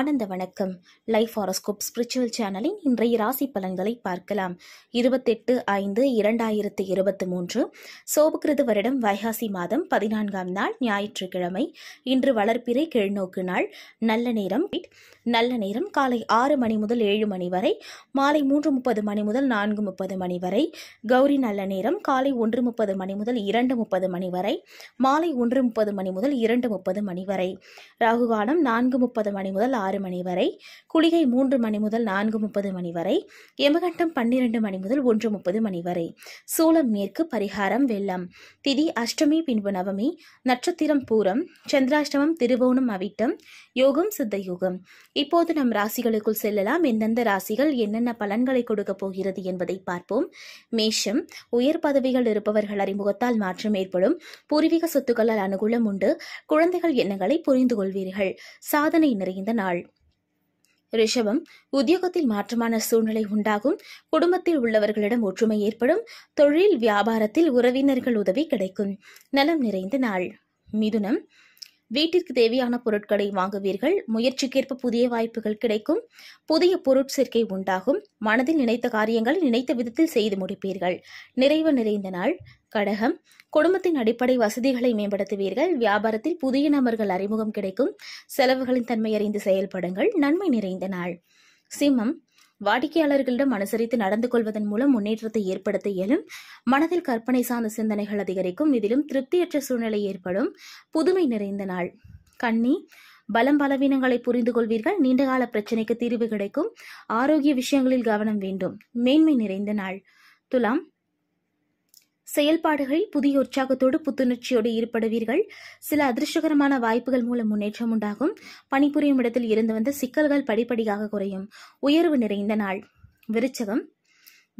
ஆனந்த வணக்கம் life horoscope spiritual சேனலின் இன்றைய ராசி பலன்களை பார்க்கலாம் இருபத்தெட்டு ஐந்து இரண்டாயிரத்து இருபத்தி மூன்று சோபகிருத வருடம் வைகாசி மாதம் பதினான்காம் நாள் ஞாயிற்றுக்கிழமை இன்று வளர்ப்பிறை கிழநோக்கு நாள் நல்ல நேரம் நல்ல நேரம் காலை ஆறு மணி முதல் ஏழு மணி வரை மாலை மூன்று முப்பது மணி முதல் நான்கு முப்பது மணி வரை கௌரி நல்ல நேரம் காலை ஒன்று முப்பது மணி முதல் இரண்டு முப்பது மணி வரை மாலை ஒன்று முப்பது மணி முதல் இரண்டு முப்பது மணி வரை ராகுகாலம் நான்கு முப்பது மணி முதல் ஆறு ஆறு மணி வரை குளிகை மூன்று மணி முதல் நான்கு முப்பது மணி வரை எமகண்டம் பன்னிரண்டு மணி முதல் ஒன்று முப்பது மணி வரை சூளம் மேற்கு பரிகாரம் வெள்ளம் திதி அஷ்டமி பின்பு நவமி நட்சத்திரம் பூரம் சந்திராஷ்டமம் திருவோணம் அவிட்டம் யோகம் சித்த யோகம் இப்போது நம் ராசிகளுக்குள் செல்லலாம் எந்தெந்த ராசிகள் என்னென்ன பலன்களை கொடுக்கப் போகிறது என்பதை பார்ப்போம் மேஷம் உயர் பதவிகள் இருப்பவர்கள் அறிமுகத்தால் மாற்றம் ஏற்படும் பூர்வீக சொத்துக்களால் அனுகூலம் உண்டு குழந்தைகள் எண்ணங்களை புரிந்து கொள்வீர்கள் சாதனை நிறைந்த நாள் ரிஷபம் உத்தியோகத்தில் மாற்றமான சூழ்நிலை உண்டாகும் குடும்பத்தில் உள்ளவர்களிடம் ஒற்றுமை ஏற்படும் தொழில் வியாபாரத்தில் உறவினர்கள் உதவி கிடைக்கும் நலம் நிறைந்த நாள் மிதுனம் வீட்டிற்கு தேவையான பொருட்களை வாங்குவீர்கள் முயற்சிக்கேற்ப புதிய வாய்ப்புகள் கிடைக்கும் புதிய பொருட்சேர்க்கை உண்டாகும் மனதில் நினைத்த காரியங்கள் நினைத்த விதத்தில் செய்து முடிப்பீர்கள் நிறைவு நிறைந்த நாள் கடகம் குடும்பத்தின் அடிப்படை வசதிகளை மேம்படுத்துவீர்கள் வியாபாரத்தில் புதிய நபர்கள் அறிமுகம் கிடைக்கும் செலவுகளின் தன்மை அறிந்து செயல்படுங்கள் நன்மை நிறைந்த நாள் சிம்மம் வாடிக்கையாளர்களிடம் அனுசரித்து நடந்து கொள்வதன் மூலம் முன்னேற்றத்தை ஏற்படுத்த இயலும் மனதில் கற்பனை சார்ந்த சிந்தனைகள் அதிகரிக்கும் இதிலும் திருப்தியற்ற சூழ்நிலை ஏற்படும் புதுமை நிறைந்த நாள் கண்ணி பலம் பலவீனங்களை புரிந்து கொள்வீர்கள் நீண்டகால பிரச்சனைக்கு தீர்வு கிடைக்கும் ஆரோக்கிய விஷயங்களில் கவனம் வேண்டும் மேன்மை நிறைந்த நாள் துலாம் செயல்பாடுகளில் புதிய உற்சாகத்தோடு புத்துணர்ச்சியோடு ஈடுபடுவீர்கள் சில அதிர்ஷ்டகரமான வாய்ப்புகள் மூலம் முன்னேற்றம் உண்டாகும் பணிபுரியும் இடத்தில் இருந்து வந்த சிக்கல்கள் படிப்படியாக குறையும் உயர்வு நிறைந்த நாள் விருச்சகம்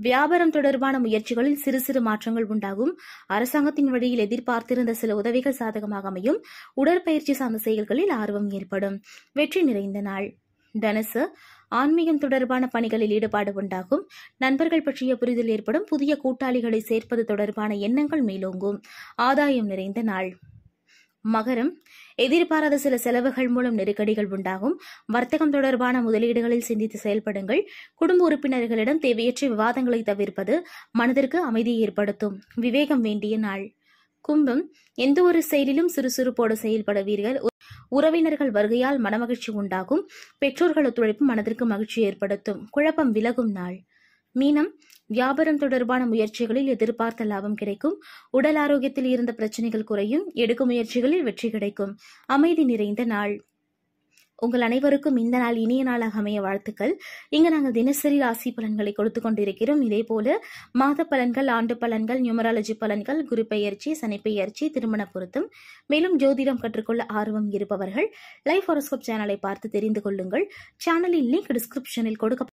வியாபாரம் தொடர்பான முயற்சிகளில் சிறு சிறு மாற்றங்கள் உண்டாகும் அரசாங்கத்தின் வழியில் எதிர்பார்த்திருந்த சில உதவிகள் சாதகமாக அமையும் உடற்பயிற்சி சார்ந்த செயல்களில் ஆர்வம் ஏற்படும் வெற்றி நிறைந்த நாள் தனுசு ஆன்மீகம் தொடர்பான பணிகளில் ஈடுபாடு உண்டாகும் நண்பர்கள் பற்றிய புரிதல் ஏற்படும் புதிய கூட்டாளிகளை சேர்ப்பது தொடர்பான எண்ணங்கள் மேலோங்கும் ஆதாயம் நிறைந்த நாள் மகரம் எதிர்பாராத சில செலவுகள் மூலம் நெருக்கடிகள் உண்டாகும் வர்த்தகம் தொடர்பான முதலீடுகளில் சிந்தித்து செயல்படுங்கள் குடும்ப உறுப்பினர்களிடம் தேவையற்ற விவாதங்களை தவிர்ப்பது மனதிற்கு அமைதியை ஏற்படுத்தும் விவேகம் வேண்டிய நாள் கும்பம் எந்த ஒரு செயலிலும் சுறுசுறுப்போடு செயல்படுவீர்கள் உறவினர்கள் வருகையால் மனமகிழ்ச்சி உண்டாகும் பெற்றோர்கள் ஒத்துழைப்பு மனதிற்கு மகிழ்ச்சி ஏற்படுத்தும் குழப்பம் விலகும் நாள் மீனம் வியாபாரம் தொடர்பான முயற்சிகளில் எதிர்பார்த்த லாபம் கிடைக்கும் உடல் ஆரோக்கியத்தில் இருந்த பிரச்சனைகள் குறையும் எடுக்கும் முயற்சிகளில் வெற்றி கிடைக்கும் அமைதி நிறைந்த நாள் உங்கள் அனைவருக்கும் இந்த நாள் இனிய நாளாக அமைய வாழ்த்துக்கள் இங்கே நாங்கள் தினசரி ராசி பலன்களை கொடுத்து கொண்டிருக்கிறோம் இதே போல மாத பலன்கள் ஆண்டு பலன்கள் நியூமராலஜி பலன்கள் குரு பெயர்ச்சி சனிப்பெயர்ச்சி திருமண பொருத்தம் மேலும் ஜோதிடம் கற்றுக்கொள்ள ஆர்வம் இருப்பவர்கள் லைஃப் ஹாரோஸ்கோப் சேனலை பார்த்து தெரிந்து கொள்ளுங்கள் சேனலின் லிங்க் டிஸ்கிரிப்ஷனில் கொடுக்க